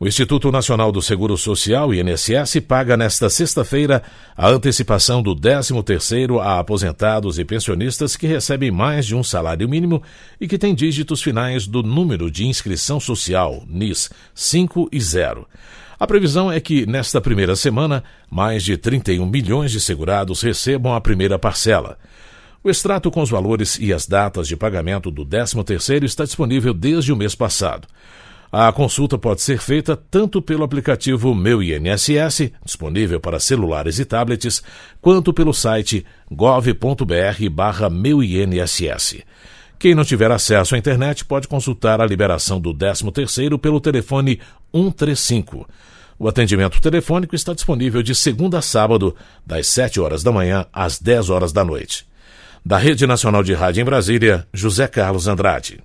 O Instituto Nacional do Seguro Social, INSS, paga nesta sexta-feira a antecipação do 13º a aposentados e pensionistas que recebem mais de um salário mínimo e que têm dígitos finais do número de inscrição social, NIS, 5 e 0. A previsão é que, nesta primeira semana, mais de 31 milhões de segurados recebam a primeira parcela. O extrato com os valores e as datas de pagamento do 13º está disponível desde o mês passado. A consulta pode ser feita tanto pelo aplicativo Meu INSS, disponível para celulares e tablets, quanto pelo site govbr meuinss Quem não tiver acesso à internet pode consultar a liberação do 13º pelo telefone 135. O atendimento telefônico está disponível de segunda a sábado, das 7 horas da manhã às 10 horas da noite. Da Rede Nacional de Rádio em Brasília, José Carlos Andrade.